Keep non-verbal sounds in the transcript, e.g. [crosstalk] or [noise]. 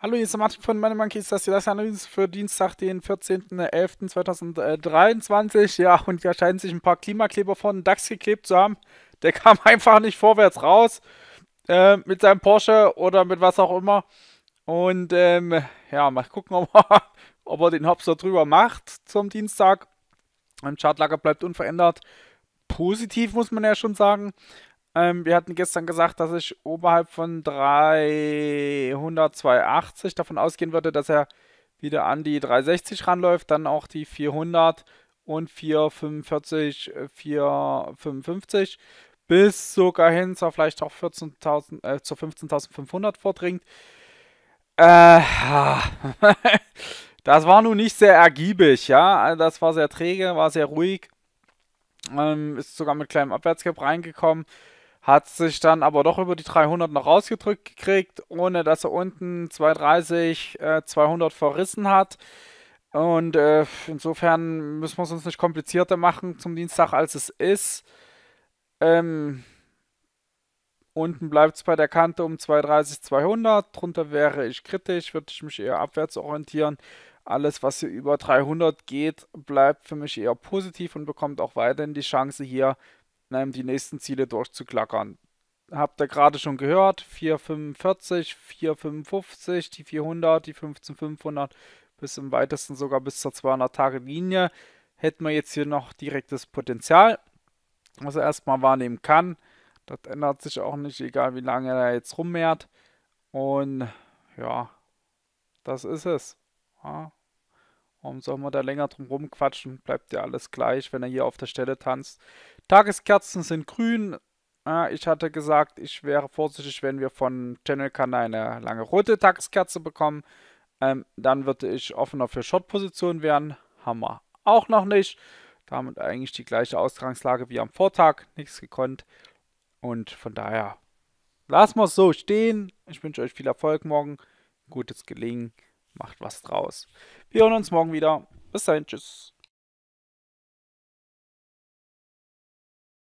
Hallo, hier ist der Martin von Money Monkeys, das hier das Analyse für Dienstag, den 14.11.2023. Ja, und da scheinen sich ein paar Klimakleber von DAX geklebt zu haben. Der [laughs] kam einfach nicht vorwärts raus äh, mit seinem Porsche oder mit was auch immer. Und ähm, ja, mal gucken, [laughs] ob er, ob er den Hops da drüber macht zum Dienstag. Im Chartlager bleibt unverändert positiv, muss man ja schon sagen. Ähm, wir hatten gestern gesagt, dass ich oberhalb von 382 davon ausgehen würde, dass er wieder an die 360 ranläuft, dann auch die 400 und 445, 455 äh, bis sogar hin zur vielleicht auch 14.000, äh, zur 15.500 vordringt. Äh, [laughs] das war nun nicht sehr ergiebig, ja. Das war sehr träge, war sehr ruhig. Ähm, ist sogar mit kleinem Abwärtsgap reingekommen. Hat sich dann aber doch über die 300 noch rausgedrückt gekriegt, ohne dass er unten 230, äh, 200 verrissen hat. Und äh, insofern müssen wir es uns nicht komplizierter machen zum Dienstag, als es ist. Ähm, unten bleibt es bei der Kante um 230, 200. Drunter wäre ich kritisch, würde ich mich eher abwärts orientieren. Alles, was hier über 300 geht, bleibt für mich eher positiv und bekommt auch weiterhin die Chance, hier die nächsten Ziele durchzuklackern. Habt ihr gerade schon gehört, 445, 455, die 400, die 15500 bis im weitesten sogar bis zur 200-Tage-Linie. Hätten wir jetzt hier noch direktes Potenzial, was er erstmal wahrnehmen kann. Das ändert sich auch nicht, egal wie lange er jetzt rummehrt. Und ja, das ist es. Ja. Warum soll man da länger drum rumquatschen? Bleibt ja alles gleich, wenn er hier auf der Stelle tanzt. Tageskerzen sind grün. Ah, ich hatte gesagt, ich wäre vorsichtig, wenn wir von Channel Can eine lange rote Tageskerze bekommen. Ähm, dann würde ich offener für Short-Positionen werden. wir Auch noch nicht. Damit eigentlich die gleiche Ausgangslage wie am Vortag. Nichts gekonnt. Und von daher lassen wir es so stehen. Ich wünsche euch viel Erfolg morgen. Gutes Gelingen macht was draus. Wir hören uns morgen wieder. Bis dahin, tschüss.